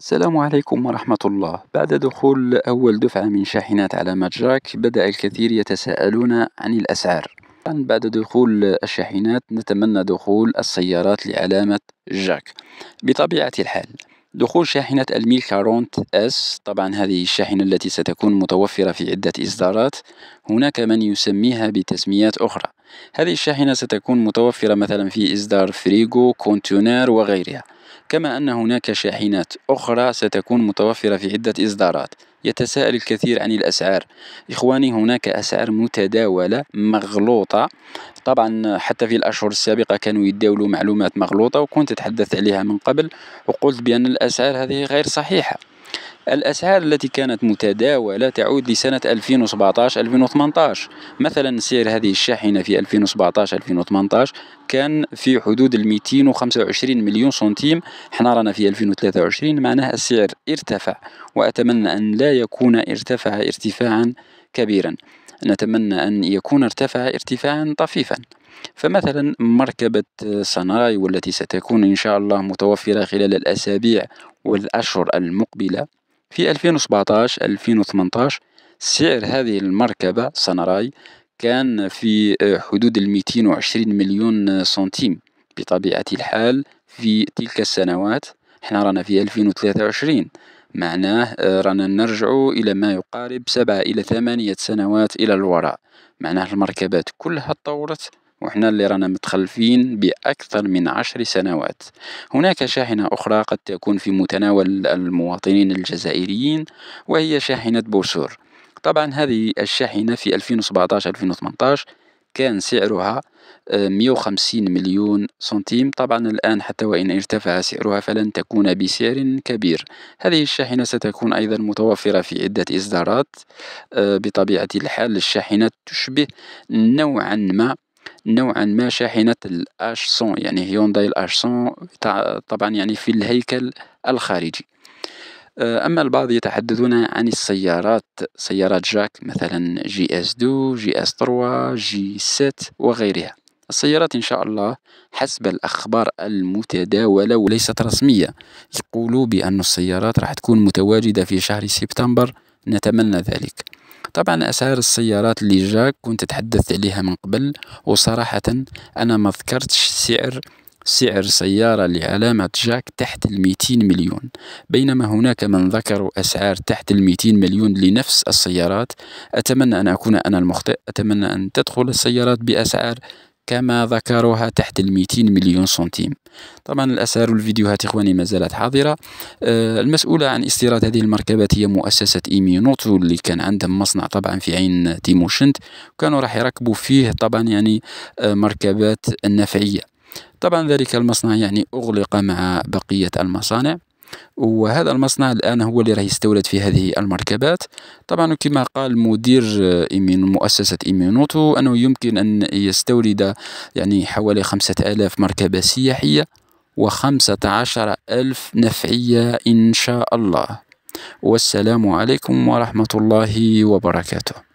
السلام عليكم ورحمة الله بعد دخول أول دفعة من شاحنات على متجرك بدأ الكثير يتساءلون عن الأسعار بعد دخول الشاحنات نتمنى دخول السيارات لعلامة جاك بطبيعة الحال دخول شاحنة الميل كارونت اس طبعا هذه الشاحنة التي ستكون متوفرة في عدة إصدارات هناك من يسميها بتسميات أخرى هذه الشاحنة ستكون متوفرة مثلا في إصدار فريغو كونتونير وغيرها كما أن هناك شاحنات أخرى ستكون متوفرة في عدة إصدارات يتساءل الكثير عن الأسعار إخواني هناك أسعار متداولة مغلوطة طبعا حتى في الأشهر السابقة كانوا يداولوا معلومات مغلوطة وكنت أتحدث عليها من قبل وقلت بأن الأسعار هذه غير صحيحة الأسعار التي كانت متداولة تعود لسنة 2017-2018 مثلا سعر هذه الشاحنة في 2017-2018 كان في حدود ال 225 مليون سنتيم احنا رانا في 2023 معناها السعر ارتفع وأتمنى أن لا يكون ارتفع ارتفاعا كبيرا نتمنى أن يكون ارتفع ارتفاعا طفيفا فمثلا مركبة صناي والتي ستكون إن شاء الله متوفرة خلال الأسابيع والأشهر المقبلة في 2017 2018 سعر هذه المركبة سنراي كان في آه، حدود ال 220 مليون سنتيم بطبيعة الحال في تلك السنوات احنا رانا في 2023 معناه آه، رانا نرجع إلى ما يقارب سبعة إلى ثمانية سنوات إلى الوراء معناه المركبات كلها تطورت وحنا اللي رانا متخلفين بأكثر من عشر سنوات هناك شاحنة أخرى قد تكون في متناول المواطنين الجزائريين وهي شاحنة بوسور طبعا هذه الشاحنة في 2017-2018 كان سعرها 150 آه، مليون سنتيم طبعا الآن حتى وإن ارتفع سعرها فلن تكون بسعر كبير هذه الشاحنة ستكون أيضا متوفرة في عدة إصدارات آه، بطبيعة الحال الشاحنة تشبه نوعا ما نوعا ما شاحنة الاش 100 يعني هيونداي الاش 100 طبعا يعني في الهيكل الخارجي آه، أما البعض يتحدثون عن السيارات سيارات جاك مثلا جي اس 2 جي اس 3 جي ست وغيرها السيارات إن شاء الله حسب الأخبار المتداولة وليست رسمية يقولوا بأن السيارات راح تكون متواجدة في شهر سبتمبر نتمنى ذلك طبعا أسعار السيارات اللي جا كنت تحدثت عليها من قبل وصراحة أنا ما ذكرتش سعر سعر سيارة لعلامة جاك تحت الميتين مليون بينما هناك من ذكروا أسعار تحت الميتين مليون لنفس السيارات أتمنى أن أكون أنا المخطئ أتمنى أن تدخل السيارات بأسعار كما ذكروها تحت ال 200 مليون سنتيم طبعا الأسعار والفيديوهات إخواني ما زالت حاضرة آه، المسؤولة عن استيراد هذه المركبات هي مؤسسة نوتو اللي كان عندهم مصنع طبعا في عين تيموشنت وكانوا راح يركبوا فيه طبعا يعني آه، مركبات النفعية طبعا ذلك المصنع يعني أغلق مع بقية المصانع وهذا المصنع الآن هو اللي راه يستورد في هذه المركبات طبعا كما قال مدير إيمين مؤسسة إيمينوتو أنه يمكن أن يستورد يعني حوالي خمسة آلاف مركبة سياحية وخمسة عشر ألف نفعية إن شاء الله والسلام عليكم ورحمة الله وبركاته